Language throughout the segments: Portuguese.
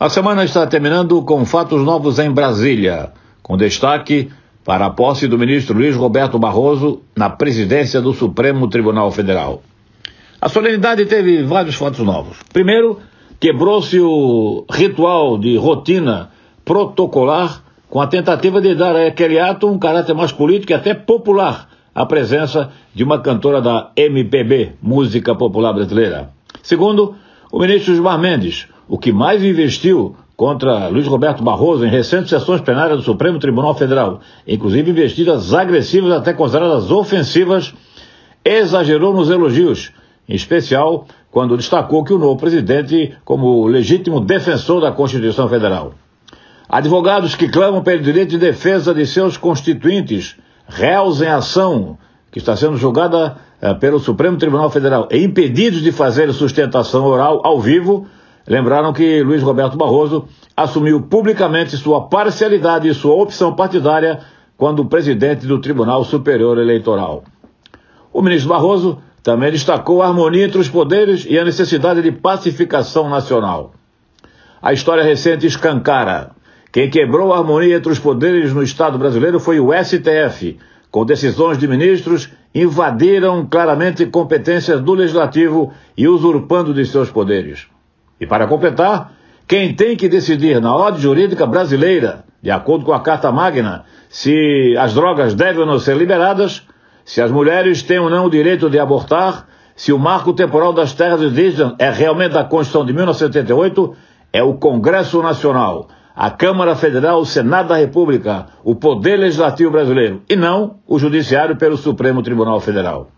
A semana está terminando com fatos novos em Brasília, com destaque para a posse do ministro Luiz Roberto Barroso na presidência do Supremo Tribunal Federal. A solenidade teve vários fatos novos. Primeiro, quebrou-se o ritual de rotina protocolar com a tentativa de dar àquele ato um caráter mais político e até popular, a presença de uma cantora da MPB, Música Popular Brasileira. Segundo, o ministro Gilmar Mendes o que mais investiu contra Luiz Roberto Barroso em recentes sessões plenárias do Supremo Tribunal Federal, inclusive investidas agressivas até consideradas ofensivas, exagerou nos elogios, em especial quando destacou que o novo presidente como legítimo defensor da Constituição Federal. Advogados que clamam pelo direito de defesa de seus constituintes, réus em ação, que está sendo julgada eh, pelo Supremo Tribunal Federal, e impedidos de fazer sustentação oral ao vivo, Lembraram que Luiz Roberto Barroso assumiu publicamente sua parcialidade e sua opção partidária quando presidente do Tribunal Superior Eleitoral. O ministro Barroso também destacou a harmonia entre os poderes e a necessidade de pacificação nacional. A história recente escancara. Quem quebrou a harmonia entre os poderes no Estado brasileiro foi o STF, com decisões de ministros invadiram claramente competências do legislativo e usurpando de seus poderes. E para completar, quem tem que decidir na ordem jurídica brasileira, de acordo com a Carta Magna, se as drogas devem ou não ser liberadas, se as mulheres têm ou não o direito de abortar, se o marco temporal das terras indígenas é realmente a Constituição de 1978, é o Congresso Nacional, a Câmara Federal, o Senado da República, o Poder Legislativo Brasileiro, e não o Judiciário pelo Supremo Tribunal Federal.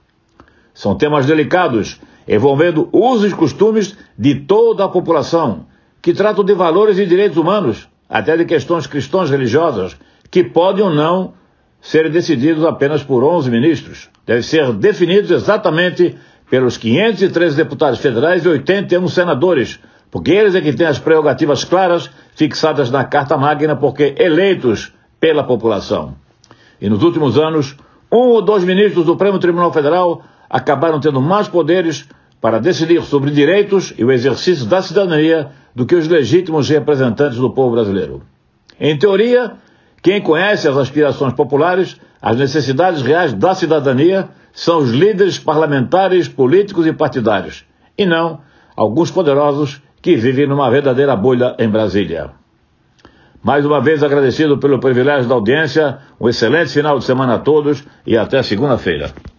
São temas delicados envolvendo usos e costumes de toda a população, que tratam de valores e direitos humanos, até de questões cristãs religiosas, que podem ou não ser decididos apenas por 11 ministros. Devem ser definidos exatamente pelos 503 deputados federais e 81 senadores, porque eles é que têm as prerrogativas claras fixadas na Carta Magna, porque eleitos pela população. E nos últimos anos, um ou dois ministros do Supremo Tribunal Federal acabaram tendo mais poderes para decidir sobre direitos e o exercício da cidadania do que os legítimos representantes do povo brasileiro. Em teoria, quem conhece as aspirações populares, as necessidades reais da cidadania, são os líderes parlamentares, políticos e partidários, e não alguns poderosos que vivem numa verdadeira bolha em Brasília. Mais uma vez agradecido pelo privilégio da audiência, um excelente final de semana a todos e até segunda-feira.